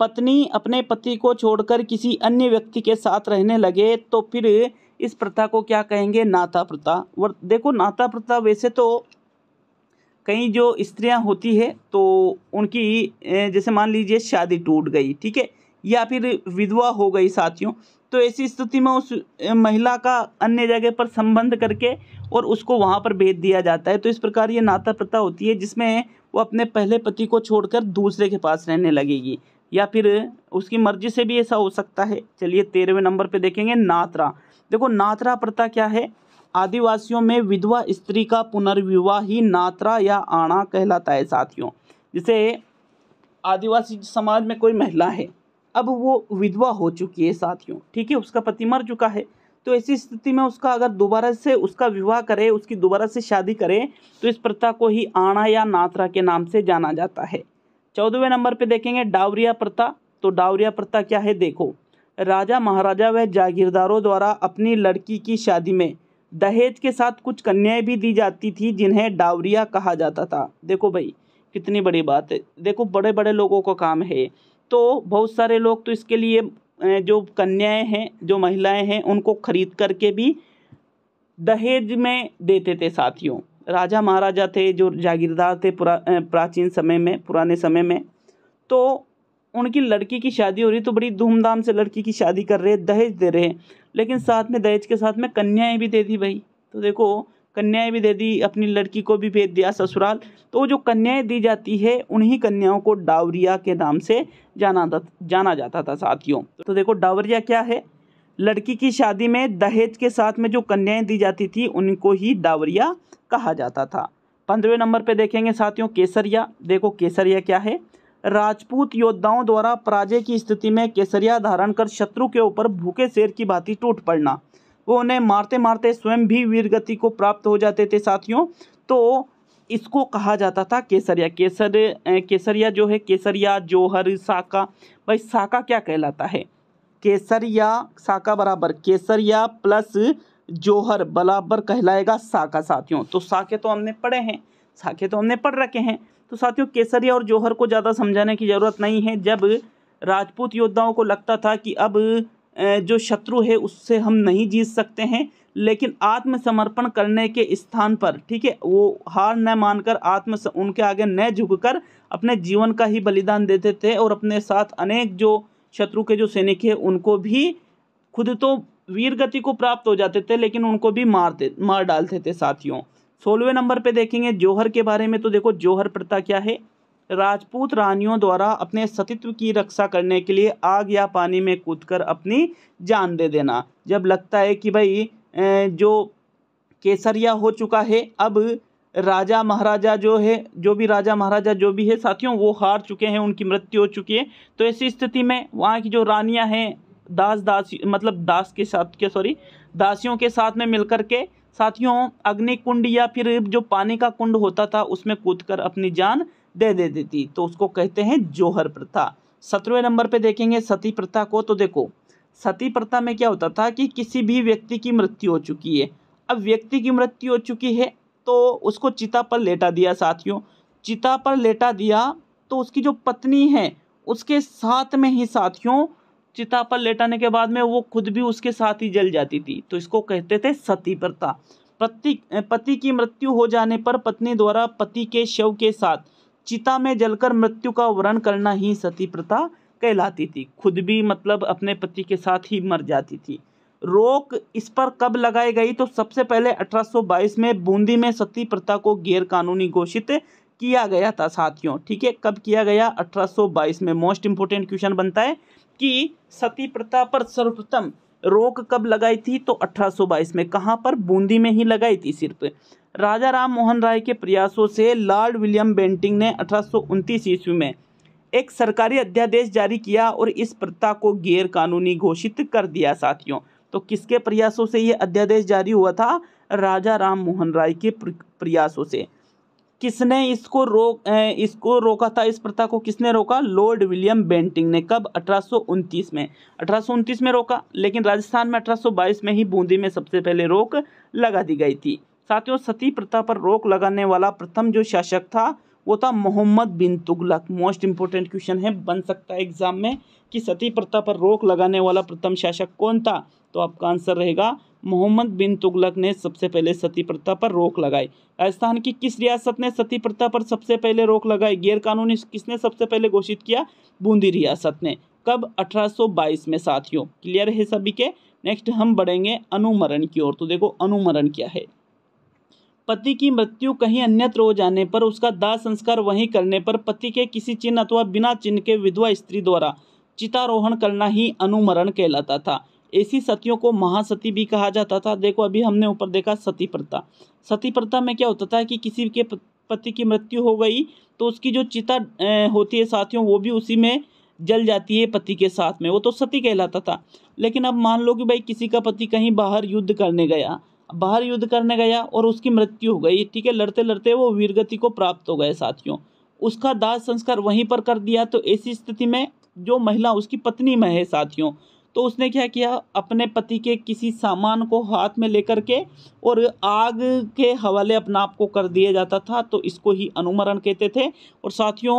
पत्नी अपने पति को छोड़कर किसी अन्य व्यक्ति के साथ रहने लगे तो फिर इस प्रथा को क्या कहेंगे नाता प्रथा और देखो नाता प्रथा वैसे तो कई जो स्त्रियां होती है तो उनकी जैसे मान लीजिए शादी टूट गई ठीक है या फिर विधवा हो गई साथियों तो ऐसी स्थिति में उस महिला का अन्य जगह पर संबंध करके और उसको वहाँ पर भेज दिया जाता है तो इस प्रकार ये नाता प्रथा होती है जिसमें वो अपने पहले पति को छोड़कर दूसरे के पास रहने लगेगी या फिर उसकी मर्जी से भी ऐसा हो सकता है चलिए तेरहवें नंबर पे देखेंगे नात्रा देखो नात्रा प्रथा क्या है आदिवासियों में विधवा स्त्री का पुनर्विवाह ही नात्रा या आना कहलाता है साथियों जिसे आदिवासी समाज में कोई महिला है अब वो विधवा हो चुकी है साथियों ठीक है उसका पति मर चुका है तो ऐसी स्थिति में उसका अगर दोबारा से उसका विवाह करे उसकी दोबारा से शादी करें तो इस प्रथा को ही आणा या नाथरा के नाम से जाना जाता है चौदहवें नंबर पे देखेंगे डावरिया प्रथा तो डावरिया प्रथा क्या है देखो राजा महाराजा व जागीरदारों द्वारा अपनी लड़की की शादी में दहेज के साथ कुछ कन्याएं भी दी जाती थी जिन्हें डावरिया कहा जाता था देखो भाई कितनी बड़ी बात है देखो बड़े बड़े लोगों का काम है तो बहुत सारे लोग तो इसके लिए जो कन्याएं हैं जो महिलाएं हैं उनको खरीद करके भी दहेज में देते थे साथियों राजा महाराजा थे जो जागीरदार थे प्राचीन समय में पुराने समय में तो उनकी लड़की की शादी हो रही तो बड़ी धूमधाम से लड़की की शादी कर रहे दहेज दे रहे हैं लेकिन साथ में दहेज के साथ में कन्याएं भी दे दी भाई तो देखो कन्याएं भी दे दी अपनी लड़की को भी भेज दिया ससुराल तो जो कन्याएं दी जाती है उन्हीं कन्याओं को डावरिया के नाम से जाना जाना जाता था साथियों तो देखो डावरिया क्या है लड़की की शादी में दहेज के साथ में जो कन्याएं दी जाती थी उनको ही डावरिया कहा जाता था पंद्रहवें नंबर पर देखेंगे साथियों केसरिया देखो केसरिया क्या है राजपूत योद्धाओं द्वारा पराजय की स्थिति में केसरिया धारण कर शत्रु के ऊपर भूखे शेर की भांति टूट पड़ना वो उन्हें मारते मारते स्वयं भी वीरगति को प्राप्त हो जाते थे साथियों तो इसको कहा जाता था केसरिया केसर केसरिया जो है केसरिया जोहर साका भाई साका क्या कहलाता है केसरिया साका बराबर केसरिया प्लस जोहर बराबर कहलाएगा साका साथियों तो साके तो हमने पढ़े हैं साके तो हमने पढ़ रखे हैं तो साथियों केसरिया और जोहर को ज़्यादा समझाने की ज़रूरत नहीं है जब राजपूत योद्धाओं को लगता था कि अब जो शत्रु है उससे हम नहीं जीत सकते हैं लेकिन आत्मसमर्पण करने के स्थान पर ठीक है वो हार न मानकर आत्म उनके आगे न झुककर अपने जीवन का ही बलिदान देते थे और अपने साथ अनेक जो शत्रु के जो सैनिक है उनको भी खुद तो वीर गति को प्राप्त हो जाते थे लेकिन उनको भी मारते मार डालते थे साथियों सोलहवें नंबर पे देखेंगे जौहर के बारे में तो देखो जौहर प्रथा क्या है राजपूत रानियों द्वारा अपने सतीत्व की रक्षा करने के लिए आग या पानी में कूदकर अपनी जान दे देना जब लगता है कि भाई जो केसरिया हो चुका है अब राजा महाराजा जो है जो भी राजा महाराजा जो भी है साथियों वो हार चुके हैं उनकी मृत्यु हो चुकी है तो ऐसी स्थिति में वहाँ की जो रानियाँ हैं दास दास मतलब दास के साथ के सॉरी दासियों के साथ में मिलकर के साथियों अग्नि कुंड या फिर जो पानी का कुंड होता था उसमें कूदकर अपनी जान दे देती थी तो उसको कहते हैं जोहर प्रथा सत्रहवें नंबर पे देखेंगे सती प्रथा को तो देखो सती प्रथा में क्या होता था कि किसी भी व्यक्ति की मृत्यु हो चुकी है अब व्यक्ति की मृत्यु हो चुकी है तो उसको चिता पर लेटा दिया साथियों चिता पर लेटा दिया तो उसकी जो पत्नी है उसके साथ में ही साथियों चिता पर लेटाने के बाद में वो खुद भी उसके साथ ही जल जाती थी तो इसको कहते थे सती प्रथा पति पति की मृत्यु हो जाने पर पत्नी द्वारा पति के शव के साथ चिता में जलकर मृत्यु का वरण करना ही सती प्रथा कहलाती थी खुद भी मतलब अपने पति के साथ ही मर जाती थी रोक इस पर कब लगाई गई तो सबसे पहले 1822 में बूंदी में सती प्रथा को गैर कानूनी घोषित किया गया था साथियों ठीक है कब किया गया 1822 में मोस्ट इंपोर्टेंट क्वेश्चन बनता है कि सती प्रथा पर सर्वप्रथम रोक कब लगाई थी तो 1822 में कहां पर बूंदी में ही लगाई थी सिर्फ राजा राम मोहन राय के प्रयासों से लॉर्ड विलियम बेंटिंग ने अठारह ईस्वी में एक सरकारी अध्यादेश जारी किया और इस प्रथा को गैर कानूनी घोषित कर दिया साथियों तो किसके प्रयासों से ये अध्यादेश जारी हुआ था राजा राम मोहन राय के प्रयासों से किसने इसको रोक इसको रोका था इस प्रथा को किसने रोका लॉर्ड विलियम बेंटिंग ने कब अठारह में अठारह में रोका लेकिन राजस्थान में अठारह में ही बूंदी में सबसे पहले रोक लगा दी गई थी साथियों सती प्रथा पर रोक लगाने वाला प्रथम जो शासक था वो था Mohammad bin Tughlaq most important question है बन सकता है एग्जाम में कि सती प्रथा पर रोक लगाने वाला प्रथम शासक कौन था तो आपका आंसर रहेगा मोहम्मद बिन तुगलक ने सबसे पहले सती प्रथा पर रोक लगाई राजस्थान की किस रियासत ने सती प्रथा पर सबसे पहले रोक लगाई गैरकानूनी किसने सबसे पहले घोषित किया बूंदी रियासत ने कब 1822 में साथियों क्लियर है सभी के नेक्स्ट हम बढ़ेंगे अनुमरण की ओर तो देखो अनुमरण क्या है पति की मृत्यु कहीं अन्यत्र हो जाने पर उसका दाह संस्कार वहीं करने पर पति के किसी चिन्ह अथवा बिना चिन्ह के विधवा स्त्री द्वारा चितारोहण करना ही अनुमरण कहलाता था ऐसी सतियों को महासती भी कहा जाता था देखो अभी हमने ऊपर देखा सती प्रथा सती प्रथा में क्या होता था कि किसी के पति की मृत्यु हो गई तो उसकी जो चिता होती है साथियों वो भी उसी में जल जाती है पति के साथ में वो तो सती कहलाता था लेकिन अब मान लो कि भाई किसी का पति कहीं बाहर युद्ध करने गया बाहर युद्ध करने गया और उसकी मृत्यु हो गई ठीक है लड़ते लड़ते वो वीरगति को प्राप्त हो गए साथियों उसका दाह संस्कार वहीं पर कर दिया तो ऐसी स्थिति में जो महिला उसकी पत्नी में है साथियों तो उसने क्या किया अपने पति के किसी सामान को हाथ में लेकर के और आग के हवाले अपना आप को कर दिया जाता था तो इसको ही अनुमरण कहते थे और साथियों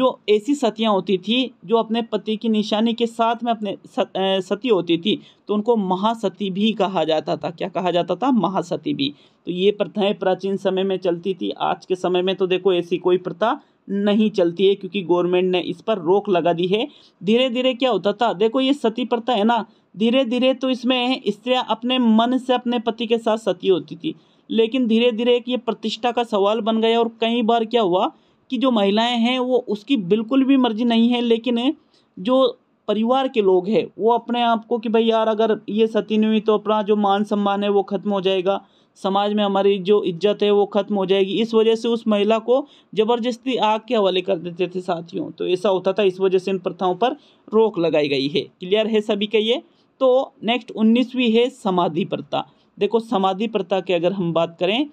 जो ऐसी सतियाँ होती थी जो अपने पति की निशानी के साथ में अपने सती होती थी तो उनको महासती भी कहा जाता था क्या कहा जाता था महासती भी तो ये प्रथाएं प्राचीन समय में चलती थी आज के समय में तो देखो ऐसी कोई प्रथा नहीं चलती है क्योंकि गवर्नमेंट ने इस पर रोक लगा दी है धीरे धीरे क्या होता था देखो ये सती प्रथा है ना धीरे धीरे तो इसमें स्त्रियाँ अपने मन से अपने पति के साथ सती होती थी लेकिन धीरे धीरे एक ये प्रतिष्ठा का सवाल बन गया और कई बार क्या हुआ कि जो महिलाएं हैं वो उसकी बिल्कुल भी मर्जी नहीं है लेकिन जो परिवार के लोग हैं वो अपने आप को कि भाई यार अगर ये सती नहीं हुई तो अपना जो मान सम्मान है वो खत्म हो जाएगा समाज में हमारी जो इज्जत है वो ख़त्म हो जाएगी इस वजह से उस महिला को ज़बरदस्ती आग के हवाले कर देते थे साथियों तो ऐसा होता था इस वजह से इन प्रथाओं पर रोक लगाई गई है क्लियर है सभी का ये तो नेक्स्ट उन्नीसवीं है समाधि प्रथा देखो समाधि प्रथा की अगर हम बात करें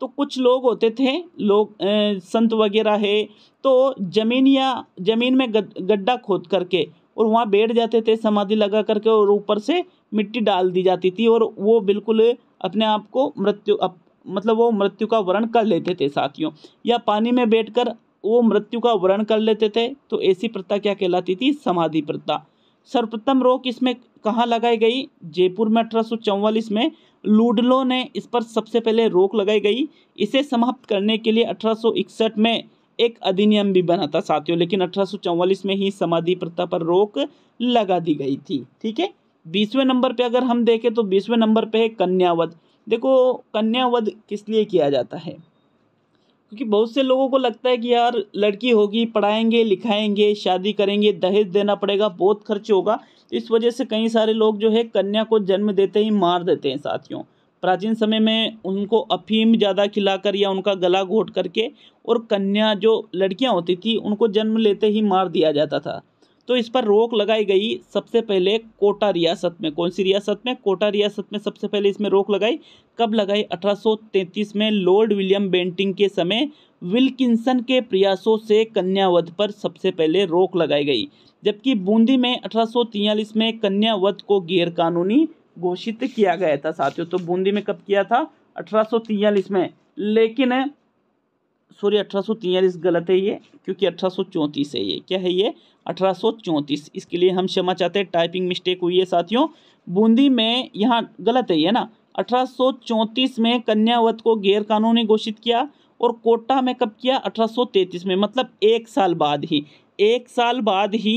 तो कुछ लोग होते थे लोग ए, संत वगैरह है तो जमीन या जमीन में गड्ढा खोद करके और वहाँ बैठ जाते थे समाधि लगा करके और ऊपर से मिट्टी डाल दी जाती थी और वो बिल्कुल अपने आप को मृत्यु अप, मतलब वो मृत्यु का वर्ण कर लेते थे साथियों या पानी में बैठकर वो मृत्यु का वर्ण कर लेते थे तो ऐसी प्रथा क्या कहलाती थी समाधि प्रथा सर्वप्रथम रोक इसमें कहाँ लगाई गई जयपुर में अठारह में लूडलो ने इस पर सबसे पहले रोक लगाई गई इसे समाप्त करने के लिए अठारह में एक अधिनियम भी बना था साथियों लेकिन अठारह में ही समाधि प्रथा पर रोक लगा दी गई थी ठीक है बीसवें नंबर पे अगर हम देखें तो बीसवें नंबर पे है कन्यावध देखो कन्यावध किस लिए किया जाता है क्योंकि बहुत से लोगों को लगता है कि यार लड़की होगी पढ़ाएंगे लिखाएंगे शादी करेंगे दहेज देना पड़ेगा बहुत खर्च होगा इस वजह से कई सारे लोग जो है कन्या को जन्म देते ही मार देते हैं साथियों प्राचीन समय में उनको अफीम ज़्यादा खिलाकर या उनका गला घोट करके और कन्या जो लड़कियां होती थी उनको जन्म लेते ही मार दिया जाता था तो इस पर रोक लगाई गई सबसे पहले कोटा रियासत में कौन सी रियासत में कोटा रियासत में सबसे पहले इसमें रोक लगाई कब लगाई 1833 में लॉर्ड विलियम बेंटिंग के समय विल्किंसन के प्रयासों से कन्यावध पर सबसे पहले रोक लगाई गई जबकि बूंदी में अठारह में कन्यावध को गैरकानूनी घोषित किया गया था साथियों तो बूंदी में कब किया था अठारह में लेकिन सॉरी अठारह गलत है ये क्योंकि अठारह है ये क्या है ये अठारह इसके लिए हम क्षमा चाहते हैं टाइपिंग मिस्टेक हुई है साथियों बूंदी में यहाँ गलत है ये ना अठारह में कन्यावत को गैरकानूनी घोषित किया और कोटा में कब किया 1833 में मतलब एक साल बाद ही एक साल बाद ही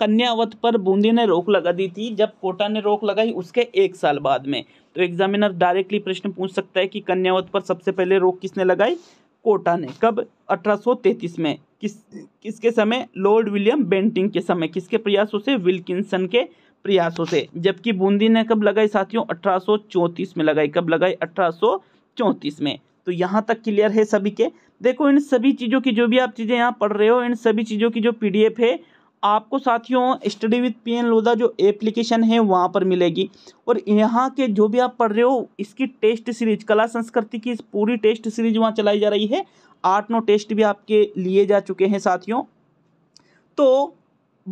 कन्यावत पर बूंदी ने रोक लगा दी थी जब कोटा ने रोक लगाई उसके एक साल बाद में तो एग्जामिनर डायरेक्टली प्रश्न पूछ सकता है कि कन्यावत पर सबसे पहले रोक किसने लगाई कोटा ने कब 1833 में किस किसके समय लॉर्ड विलियम बेंटिंग के समय किसके प्रयासों से विल्किंसन के प्रयासों से जबकि बूंदी ने कब लगाई साथियों 1834 में लगाई कब लगाई 1834 में तो यहाँ तक क्लियर है सभी के देखो इन सभी चीज़ों की जो भी आप चीज़ें यहाँ पढ़ रहे हो इन सभी चीज़ों की जो पीडीएफ है आपको साथियों study with P N Lodha जो एप्लीकेशन है वहाँ पर मिलेगी और यहाँ के जो भी आप पढ़ रहे हो इसकी टेस्ट सीरीज कला संस्कृति की पूरी टेस्ट सीरीज वहाँ चलाई जा रही है आठ नौ टेस्ट भी आपके लिए जा चुके हैं साथियों तो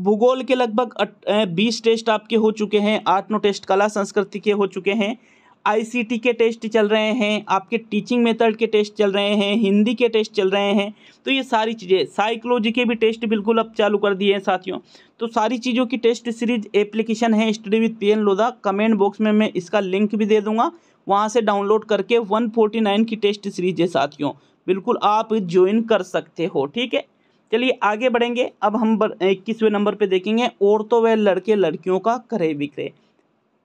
भूगोल के लगभग बीस टेस्ट आपके हो चुके हैं आठ नौ टेस्ट कला संस्कृति के हो चुके हैं आईसीटी के टेस्ट चल रहे हैं आपके टीचिंग मेथड के टेस्ट चल रहे हैं हिंदी के टेस्ट चल रहे हैं तो ये सारी चीज़ें साइकोलॉजी के भी टेस्ट बिल्कुल अब चालू कर दिए हैं साथियों तो सारी चीज़ों की टेस्ट सीरीज एप्लीकेशन है study with P Lodha comment box में मैं इसका लिंक भी दे दूंगा वहाँ से डाउनलोड करके नाइन की टेस्ट सीरीज है साथियों बिल्कुल आप ज्वाइन कर सकते हो ठीक है चलिए आगे बढ़ेंगे अब हम इक्कीसवें नंबर पर देखेंगे औरतों व लड़के लड़कियों का करे विक्रय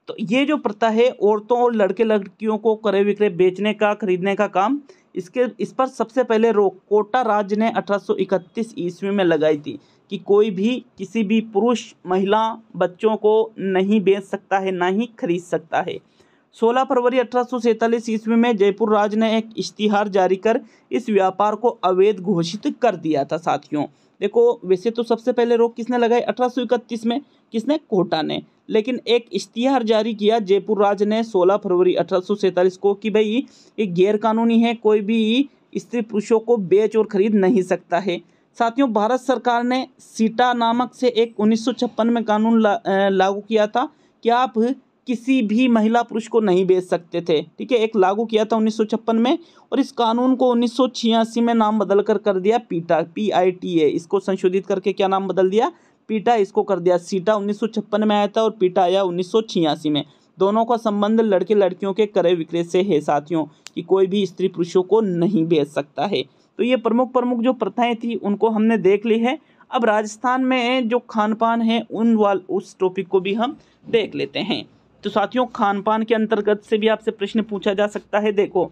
तो ये जो प्रथा है औरतों और लड़के लड़कियों को करे विक्रय बेचने का खरीदने का काम इसके इस पर सबसे पहले रोक कोटा राज्य ने 1831 ईस्वी में लगाई थी कि कोई भी किसी भी पुरुष महिला बच्चों को नहीं बेच सकता है ना ही खरीद सकता है 16 फरवरी अठारह ईस्वी में जयपुर राज ने एक इश्तिहार जारी कर इस व्यापार को अवैध घोषित कर दिया था साथियों देखो वैसे तो सबसे पहले रोक किसने लगाई अठारह में किसने कोटा ने लेकिन एक इश्तिहार जारी किया जयपुर राज ने 16 फरवरी अठारह को कि भाई ये गैरकानूनी है कोई भी स्त्री पुरुषों को बेच और खरीद नहीं सकता है साथियों भारत सरकार ने सीटा नामक से एक उन्नीस में कानून ला, लागू किया था कि आप किसी भी महिला पुरुष को नहीं बेच सकते थे ठीक है एक लागू किया था उन्नीस में और इस कानून को उन्नीस में नाम बदल कर कर दिया पीटा पी आई टी ए इसको संशोधित करके क्या नाम बदल दिया पीटा इसको कर दिया सीटा उन्नीस में आया था और पीटा आया उन्नीस में दोनों का संबंध लड़के लड़कियों के क्रय विक्रय से है साथियों कि कोई भी स्त्री पुरुषों को नहीं बेच सकता है तो ये प्रमुख प्रमुख जो प्रथाएं थी उनको हमने देख ली है अब राजस्थान में जो खान पान है उन वाल उस टॉपिक को भी हम देख लेते हैं तो साथियों खान पान के अंतर्गत से भी आपसे प्रश्न पूछा जा सकता है देखो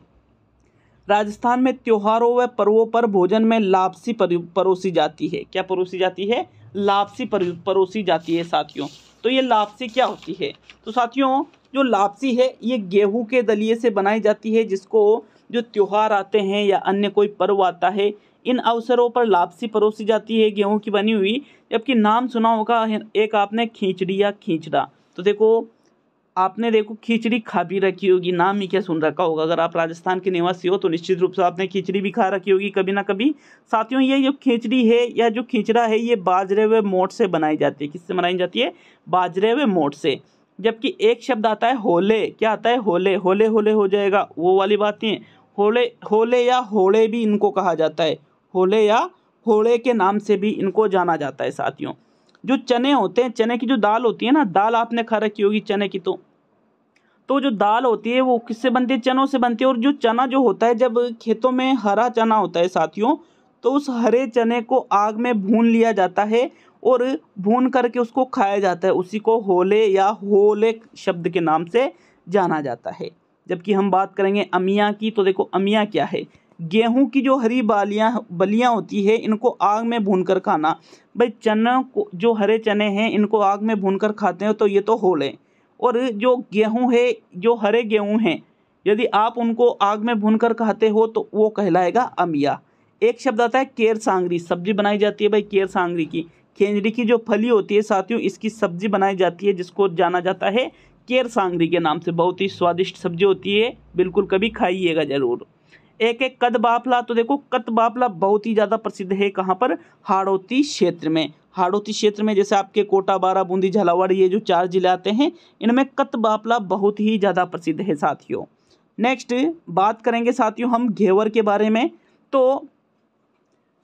राजस्थान में त्योहारों व पर्वों पर भोजन में लापसी परोसी जाती है क्या परोसी जाती है लापसी परोसी जाती है साथियों तो ये लापसी क्या होती है तो साथियों जो लापसी है ये गेहूं के दलिए से बनाई जाती है जिसको जो त्यौहार आते हैं या अन्य कोई पर्व आता है इन अवसरों पर लापसी परोसी जाती है गेहूं की बनी हुई जबकि नाम सुना होगा एक आपने खींचड़ी या खींचड़ा तो देखो आपने देखो खिचड़ी खा भी रखी होगी नाम ही क्या सुन रखा होगा अगर आप राजस्थान के निवासी हो तो निश्चित रूप से आपने खिचड़ी भी खा रखी होगी कभी ना कभी साथियों ये जो खिचड़ी है या जो खिचड़ा है ये बाजरे व मोट से बनाई जाती है किससे बनाई जाती है बाजरे व मोट से जबकि एक शब्द आता है होले क्या आता है होले होले होले हो जाएगा वो वाली बातें होले होले या होड़े भी इनको कहा जाता है होले या होले के नाम से भी इनको जाना जाता है साथियों जो चने होते हैं चने की जो दाल होती है ना दाल आपने खा रखी होगी चने की तो तो जो दाल होती है वो किससे बनती है चनों से बनती है और जो चना जो होता है जब खेतों में हरा चना होता है साथियों तो उस हरे चने को आग में भून लिया जाता है और भून करके उसको खाया जाता है उसी को होले या होले शब्द के नाम से जाना जाता है जबकि हम बात करेंगे अमिया की तो देखो अमिया क्या है गेहूँ की जो हरी बालियाँ बलियाँ होती है इनको आग में भून कर खाना भाई चना को जो हरे चने हैं इनको आग में भून कर खाते हो तो ये तो हो ले और जो गेहूँ है जो हरे गेहूँ हैं यदि आप उनको आग में भून कर खाते हो तो वो कहलाएगा अमिया एक शब्द आता है केर सांगरी सब्जी बनाई जाती है भाई केर सांगरी की खेजड़ी की जो फली होती है साथियों इसकी सब्जी बनाई जाती है जिसको जाना जाता है केर सांगरी के नाम से बहुत ही स्वादिष्ट सब्जी होती है बिल्कुल कभी खाइएगा ज़रूर एक एक कद बापला तो देखो कद बापला बहुत ही ज़्यादा प्रसिद्ध है कहाँ पर हाड़ोती क्षेत्र में हाड़ोती क्षेत्र में जैसे आपके कोटा बारा बूंदी झालावाड़ ये जो चार जिले आते हैं इनमें कत बापला बहुत ही ज़्यादा प्रसिद्ध है साथियों नेक्स्ट बात करेंगे साथियों हम घेवर के बारे में तो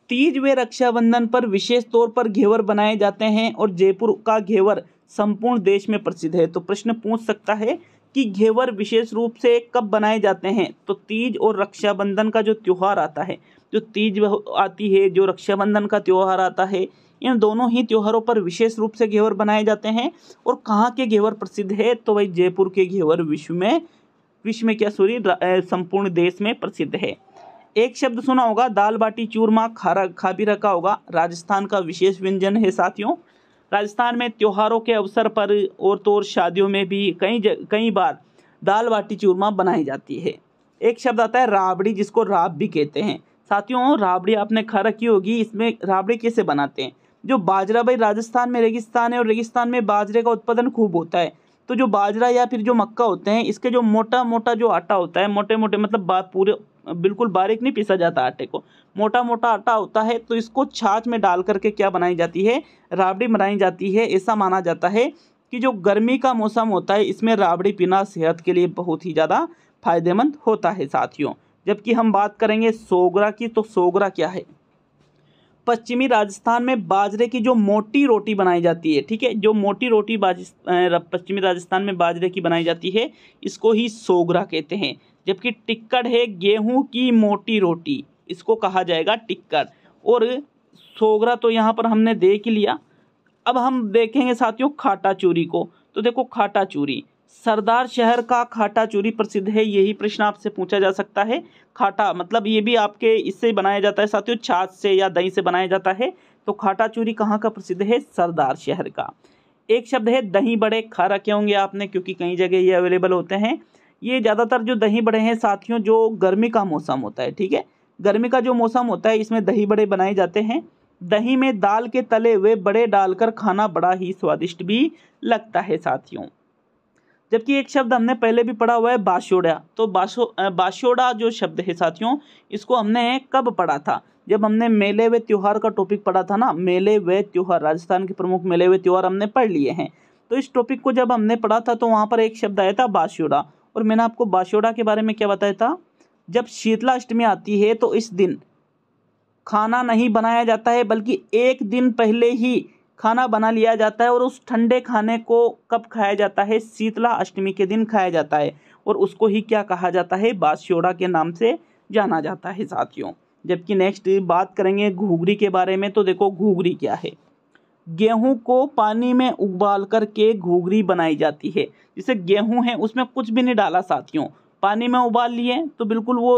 तीज व रक्षाबंधन पर विशेष तौर पर घेवर बनाए जाते हैं और जयपुर का घेवर संपूर्ण देश में प्रसिद्ध है तो प्रश्न पूछ सकता है कि घेवर विशेष रूप से कब बनाए जाते हैं तो तीज और रक्षाबंधन का जो त्यौहार आता है जो तीज आती है जो रक्षाबंधन का त्यौहार आता है इन दोनों ही त्योहारों पर विशेष रूप से घेवर बनाए जाते हैं और कहाँ के घेवर प्रसिद्ध है तो भाई जयपुर के घेवर विश्व में विश्व में क्या सॉरी संपूर्ण देश में प्रसिद्ध है एक शब्द सुना होगा दाल बाटी चूरमा खारा खा भी रखा होगा राजस्थान का विशेष व्यंजन है साथियों राजस्थान में त्योहारों के अवसर पर और तो और शादियों में भी कई कई बार दाल बाटी चूरमा बनाई जाती है एक शब्द आता है राबड़ी जिसको राब भी कहते हैं साथियों राबड़ी आपने खा रखी होगी इसमें राबड़ी कैसे बनाते हैं जो बाजरा भाई राजस्थान में रेगिस्तान है और रेगिस्तान में बाजरे का उत्पादन खूब होता है तो जो बाजरा या फिर जो मक्का होते हैं इसके जो मोटा मोटा जो आटा होता है मोटे मोटे मतलब पूरे बिल्कुल बारीक नहीं पीसा जाता आटे को मोटा मोटा आटा होता है तो इसको छाछ में डाल करके क्या बनाई जाती है राबड़ी बनाई जाती है ऐसा माना जाता है कि जो गर्मी का मौसम होता है इसमें राबड़ी पीना सेहत के लिए बहुत ही ज़्यादा फायदेमंद होता है साथियों जबकि हम बात करेंगे सोगरा की तो सोगरा क्या है पश्चिमी राजस्थान में बाजरे की जो मोटी रोटी बनाई जाती है ठीक है जो मोटी रोटी पश्चिमी राजस्थान में बाजरे की बनाई जाती है इसको ही सोगरा कहते हैं जबकि टिक्कड़ है गेहूं की मोटी रोटी इसको कहा जाएगा टिक्कर और सोगरा तो यहाँ पर हमने देख लिया अब हम देखेंगे साथियों खाटा चूरी को तो देखो खाटा चूरी सरदार शहर का खाटा चूरी प्रसिद्ध है यही प्रश्न आपसे पूछा जा सकता है खाटा मतलब ये भी आपके इससे बनाया जाता है साथियों छाछ से या दही से बनाया जाता है तो खाटा चूरी कहाँ का प्रसिद्ध है सरदार शहर का एक शब्द है दही बड़े खा रखे होंगे आपने क्योंकि कई जगह ये अवेलेबल होते हैं ये ज़्यादातर जो दही बड़े हैं साथियों जो गर्मी का मौसम होता है ठीक है गर्मी का जो मौसम होता है इसमें दही बड़े बनाए जाते हैं दही में दाल के तले हुए बड़े डालकर खाना बड़ा ही स्वादिष्ट भी लगता है साथियों जबकि एक शब्द हमने पहले भी पढ़ा हुआ है बाशोड़ा तो बाशो बाशोड़ा जो शब्द है साथियों इसको हमने कब पढ़ा था जब हमने मेले व त्यौहार का टॉपिक पढ़ा था ना मेले व त्यौहार राजस्थान के प्रमुख मेले व त्यौहार हमने पढ़ लिए हैं तो इस टॉपिक को जब हमने पढ़ा था तो वहाँ पर एक शब्द आया था बाशोड़ा और मैंने आपको बाशोड़ा के बारे में क्या बताया था जब शीतला अष्टमी आती है तो इस दिन खाना नहीं बनाया जाता है बल्कि एक दिन पहले ही खाना बना लिया जाता है और उस ठंडे खाने को कब खाया जाता है शीतला अष्टमी के दिन खाया जाता है और उसको ही क्या कहा जाता है बादशोड़ा के नाम से जाना जाता है साथियों जबकि नेक्स्ट बात करेंगे घूघरी के बारे में तो देखो घूघरी क्या है गेहूं को पानी में उबाल करके घूघरी बनाई जाती है जैसे गेहूं है उसमें कुछ भी नहीं डाला साथियों पानी में उबाल लिए तो बिल्कुल वो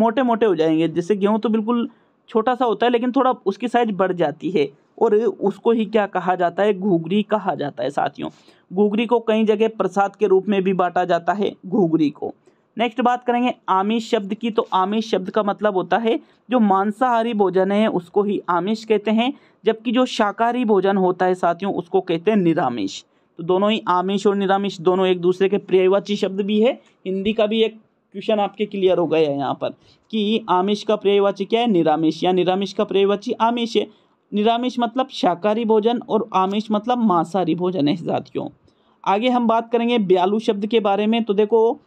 मोटे मोटे हो जाएंगे जैसे गेहूँ तो बिल्कुल छोटा सा होता है लेकिन थोड़ा उसकी साइज बढ़ जाती है और उसको ही क्या कहा जाता है घूघरी कहा जाता है साथियों घूघरी को कई जगह प्रसाद के रूप में भी बांटा जाता है घूघरी को नेक्स्ट बात करेंगे आमिष शब्द की तो आमिष शब्द का मतलब होता है जो मांसाहारी भोजन है उसको ही आमिष कहते हैं जबकि जो शाकाहारी भोजन होता है साथियों उसको कहते हैं निरामिष तो दोनों ही आमिष और निरामिष दोनों एक दूसरे के पर्यायवाची शब्द भी है हिंदी का भी एक क्वेश्चन आपके क्लियर हो गया है यहाँ पर कि आमिष का पर्यायवाची क्या है निरामिष या निरामिष का पर्यायवाची आमिष है निरामिष मतलब शाकाहारी भोजन और आमिष मतलब मांसाहारी भोजन है साथियों आगे हम बात करेंगे ब्यालू शब्द के बारे में तो देखो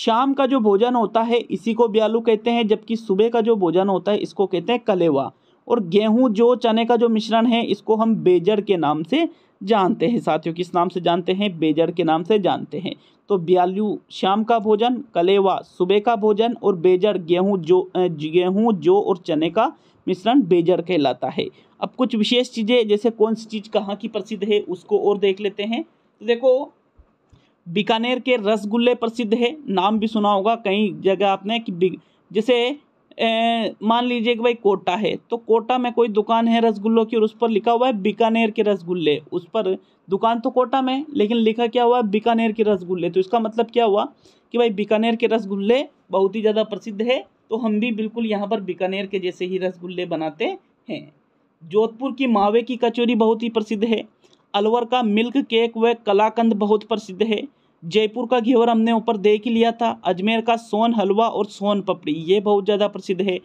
शाम का जो भोजन होता है इसी को ब्यालू कहते हैं जबकि सुबह का जो भोजन होता है इसको कहते हैं कलेवा और गेहूँ जो चने का जो मिश्रण है इसको हम बेजर के नाम से जानते हैं साथियों किस नाम से जानते हैं बेजर के नाम से जानते हैं तो ब्यालू शाम का भोजन कलेवा सुबह का भोजन और बेजर गेहूँ जो गेहूँ जो और चने का मिश्रण बेजर कहलाता है अब कुछ विशेष चीज़ें जैसे कौन सी चीज़ कहाँ की प्रसिद्ध है उसको और देख लेते हैं तो देखो बीकानेर के रसगुल्ले प्रसिद्ध है नाम भी सुना होगा कई जगह आपने कि जैसे मान लीजिए कि भाई कोटा है तो कोटा में कोई दुकान है रसगुल्लों की और उस पर लिखा हुआ है बीकानेर के रसगुल्ले उस पर दुकान तो कोटा में लेकिन लिखा क्या हुआ है बीकानेर के रसगुल्ले तो इसका मतलब क्या हुआ कि भाई बीकानेर के रसगुल्ले बहुत ही ज़्यादा प्रसिद्ध है तो हम भी बिल्कुल यहाँ पर बीकानेर के जैसे ही रसगुल्ले बनाते हैं जोधपुर की मावे की कचौरी बहुत ही प्रसिद्ध है अलवर का मिल्क केक व कलाकंद बहुत प्रसिद्ध है जयपुर का घेवर हमने ऊपर देख ही लिया था अजमेर का सोन हलवा और सोन पपड़ी ये बहुत ज़्यादा प्रसिद्ध है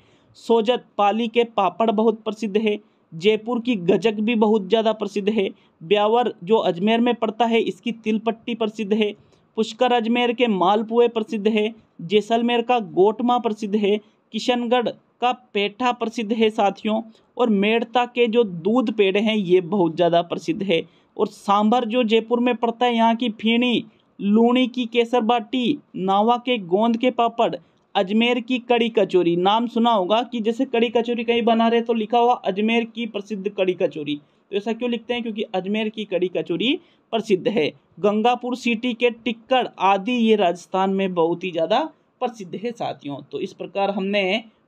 सोजत पाली के पापड़ बहुत प्रसिद्ध है जयपुर की गजक भी बहुत ज़्यादा प्रसिद्ध है ब्यावर जो अजमेर में पड़ता है इसकी तिलपट्टी प्रसिद्ध है पुष्कर अजमेर के मालपुए प्रसिद्ध है जैसलमेर का गोटमा प्रसिद्ध है किशनगढ़ का पेठा प्रसिद्ध है साथियों और मेड़ता के जो दूध पेड़ हैं ये बहुत ज़्यादा प्रसिद्ध है और सांभर जो जयपुर में पड़ता है यहाँ की फीणी लूणी की केसर बाटी नावा के गोंद के पापड़ अजमेर की कड़ी कचौरी नाम सुना होगा कि जैसे कड़ी कचौरी कहीं बना रहे तो लिखा हुआ अजमेर की प्रसिद्ध कड़ी कचौरी तो ऐसा क्यों लिखते हैं क्योंकि अजमेर की कड़ी कचौरी प्रसिद्ध है गंगापुर सिटी के टिक्कड़ आदि ये राजस्थान में बहुत ही ज़्यादा प्रसिद्ध है साथियों तो इस प्रकार हमने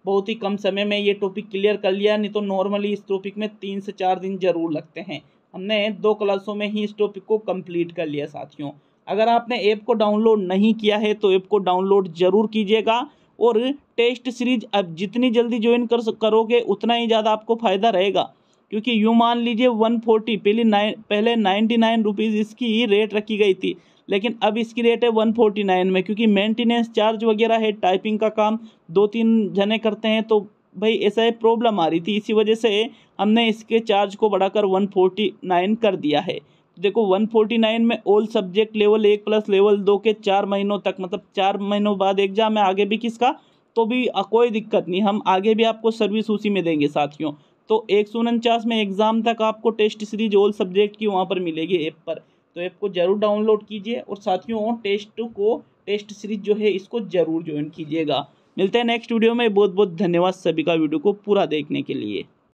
बहुत ही कम समय में ये टॉपिक क्लियर कर लिया नहीं तो नॉर्मली इस टॉपिक में तीन से चार दिन जरूर लगते हैं हमने दो क्लासों में ही इस टॉपिक को कंप्लीट कर लिया साथियों अगर आपने ऐप को डाउनलोड नहीं किया है तो ऐप को डाउनलोड ज़रूर कीजिएगा और टेस्ट सीरीज अब जितनी जल्दी ज्वाइन कर करोगे उतना ही ज़्यादा आपको फ़ायदा रहेगा क्योंकि यूँ मान लीजिए वन फोर्टी पहले नाइन पहले नाइन्टी नाइन रुपीज़ इसकी रेट रखी गई थी लेकिन अब इसकी रेट है वन फोर्टी नाइन में क्योंकि मेंटेनेंस चार्ज वगैरह है टाइपिंग का काम दो तीन जने करते हैं तो भाई ऐसा ही प्रॉब्लम आ रही थी इसी वजह से हमने इसके चार्ज को बढ़ाकर वन फोर्टी नाइन कर दिया है देखो 149 में ऑल सब्जेक्ट लेवल एक प्लस लेवल दो के चार महीनों तक मतलब चार महीनों बाद एग्जाम है आगे भी किसका तो भी कोई दिक्कत नहीं हम आगे भी आपको सर्विस उसी में देंगे साथियों तो एक सौ उनचास में एग्ज़ाम तक आपको टेस्ट सीरीज ऑल सब्जेक्ट की वहाँ पर मिलेगी ऐप पर तो ऐप को ज़रूर डाउनलोड कीजिए और साथियों टेस्ट को टेस्ट सीरीज जो है इसको ज़रूर ज्वाइन कीजिएगा मिलते हैं नेक्स्ट वीडियो में बहुत बहुत धन्यवाद सभी का वीडियो को पूरा देखने के लिए